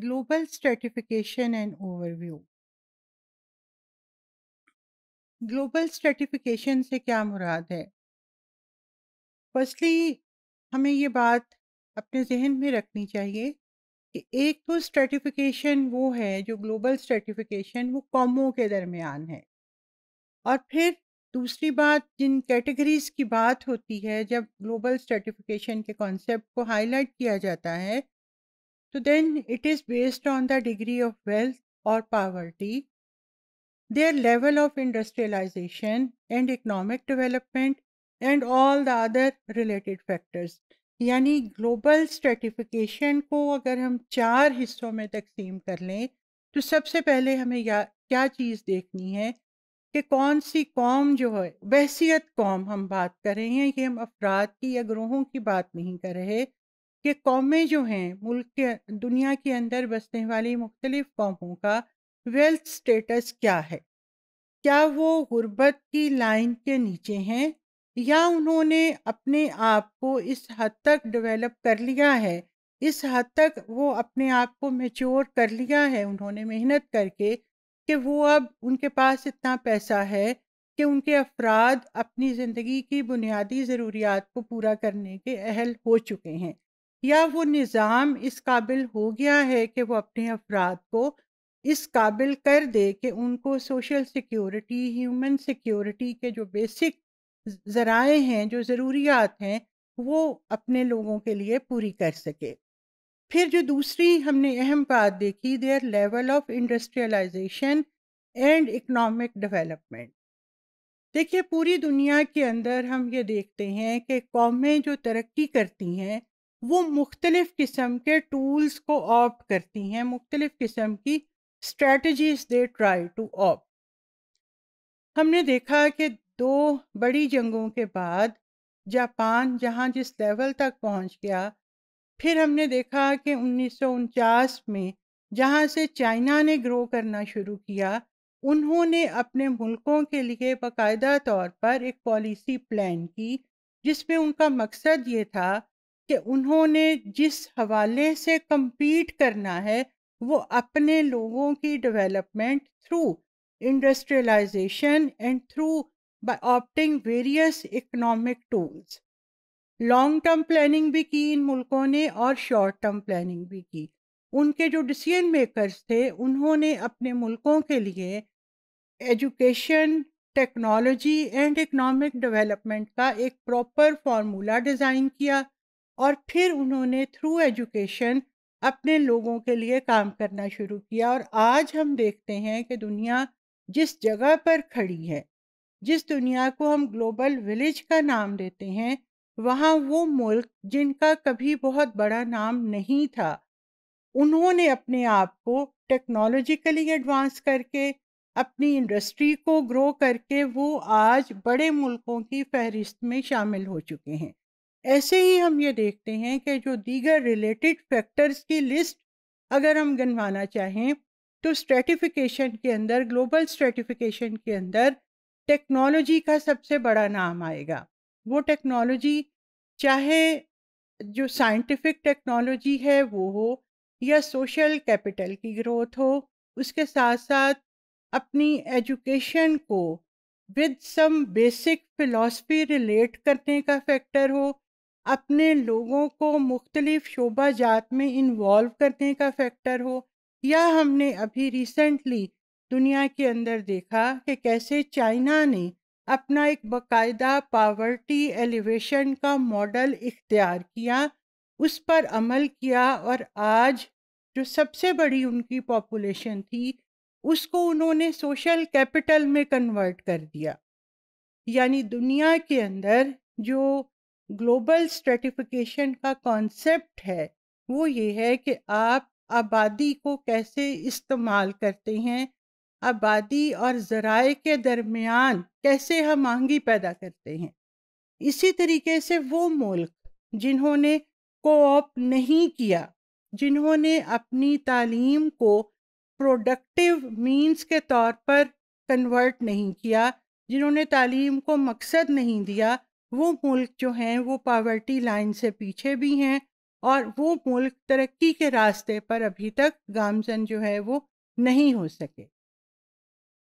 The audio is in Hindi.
Global stratification and overview. Global stratification से क्या मुराद है फर्स्टली हमें ये बात अपने जहन में रखनी चाहिए कि एक तो स्ट्रेटिफिकेशन वो है जो ग्लोबल स्ट्रेटिफिकेशन वो कॉमों के दरमियान है और फिर दूसरी बात जिन कैटेगरीज की बात होती है जब ग्लोबल स्ट्रेटिफिकेशन के कॉन्सेप्ट को हाईलाइट किया जाता है So then it is based on the degree of wealth or poverty, their level of industrialization and economic development, and all the other related factors यानी ग्लोबल स्ट्रेटिफिकेशन को अगर हम चार हिस्सों में तकसीम कर लें तो सबसे पहले हमें या क्या चीज़ देखनी है कि कौन सी कौम जो है बहसीत कौम हम बात कर रहे हैं ये हम अफराद की या ग्रोहों की बात नहीं कर रहे कि कौमें जो हैं मुल्क के दुनिया के अंदर बसने वाली मुख्तलिफ़ कौमों का वेल्थ स्टेटस क्या है क्या वो गुर्बत की लाइन के नीचे हैं या उन्होंने अपने आप को इस हद तक डेवलप कर लिया है इस हद तक वो अपने आप को मेच्योर कर लिया है उन्होंने मेहनत करके कि वो अब उनके पास इतना पैसा है कि उनके अफराद अपनी ज़िंदगी की बुनियादी ज़रूरियात को पूरा करने के अहल हो चुके हैं या वो निज़ाम इस काबिल हो गया है कि वो अपने अफराद को इस काबिल कर दे कि उनको सोशल सिक्योरिटी ह्यूमन सिक्योरिटी के जो बेसिक ज़राए हैं जो ज़रूरियात हैं वो अपने लोगों के लिए पूरी कर सके फिर जो दूसरी हमने अहम बात देखी their level of industrialisation and economic development देखिए पूरी दुनिया के अंदर हम ये देखते हैं कि कौमें जो तरक्की करती हैं वो मुख्तलिफ़ किस्म के टूल्स को ऑप्ट करती हैं मुख्तलिफ़ किस्म की strategies they try to opt हमने देखा कि दो बड़ी जंगों के बाद जापान जहाँ जिस लेवल तक पहुँच गया फिर हमने देखा कि उन्नीस में जहाँ से चाइना ने ग्रो करना शुरू किया उन्होंने अपने मुल्कों के लिए बाकायदा तौर पर एक पॉलिसी प्लान की जिसमें उनका मकसद ये था कि उन्होंने जिस हवाले से कम्पीट करना है वो अपने लोगों की development through industrialisation and through by opting various economic tools long term planning भी की इन मुल्कों ने और शॉर्ट टर्म प्लानिंग भी की उनके जो डिसीजन मेकर्स थे उन्होंने अपने मुल्कों के लिए education technology and economic development का एक प्रॉपर फार्मूला डिज़ाइन किया और फिर उन्होंने थ्रू एजुकेशन अपने लोगों के लिए काम करना शुरू किया और आज हम देखते हैं कि दुनिया जिस जगह पर खड़ी है जिस दुनिया को हम ग्लोबल विलेज का नाम देते हैं वहाँ वो मुल्क जिनका कभी बहुत बड़ा नाम नहीं था उन्होंने अपने आप को टेक्नोलॉजिकली एडवांस करके अपनी इंडस्ट्री को ग्रो करके वो आज बड़े मुल्कों की फहरिस्त में शामिल हो चुके हैं ऐसे ही हम ये देखते हैं कि जो दीगर रिलेटेड फैक्टर्स की लिस्ट अगर हम गनवाना चाहें तो स्ट्रेटिफिकेशन के अंदर ग्लोबल स्ट्रेटिफिकेशन के अंदर टेक्नोलॉजी का सबसे बड़ा नाम आएगा वो टेक्नोलॉजी चाहे जो साइंटिफिक टेक्नोलॉजी है वो हो या सोशल कैपिटल की ग्रोथ हो उसके साथ साथ अपनी एजुकेशन को with some basic philosophy relate करने का फैक्टर हो अपने लोगों को मुख्तलिफ शोबा जात में इन्वॉल्व करने का फैक्टर हो या हमने अभी रिसेंटली दुनिया के अंदर देखा कि कैसे चाइना ने अपना एक बकायदा पावर्टी एलिवेशन का मॉडल इख्तियार किया उस पर अमल किया और आज जो सबसे बड़ी उनकी पॉपुलेशन थी उसको उन्होंने सोशल कैपिटल में कन्वर्ट कर दिया यानी दुनिया के अंदर जो ग्लोबल स्ट्रेटिफिकेशन का कॉन्सेप्ट है वो ये है कि आप आबादी को कैसे इस्तेमाल करते हैं आबादी और ज़राए के दरमियान कैसे हम आहंगी पैदा करते हैं इसी तरीके से वो मुल्क जिन्होंने कोऑप नहीं किया जिन्होंने अपनी तालीम को प्रोडक्टिव मींस के तौर पर कन्वर्ट नहीं किया जिन्होंने तालीम को मकसद नहीं दिया वो मुल्क जो हैं वो पावर्टी लाइन से पीछे भी हैं और वो मुल्क तरक्की के रास्ते पर अभी तक गामजन जो है वो नहीं हो सके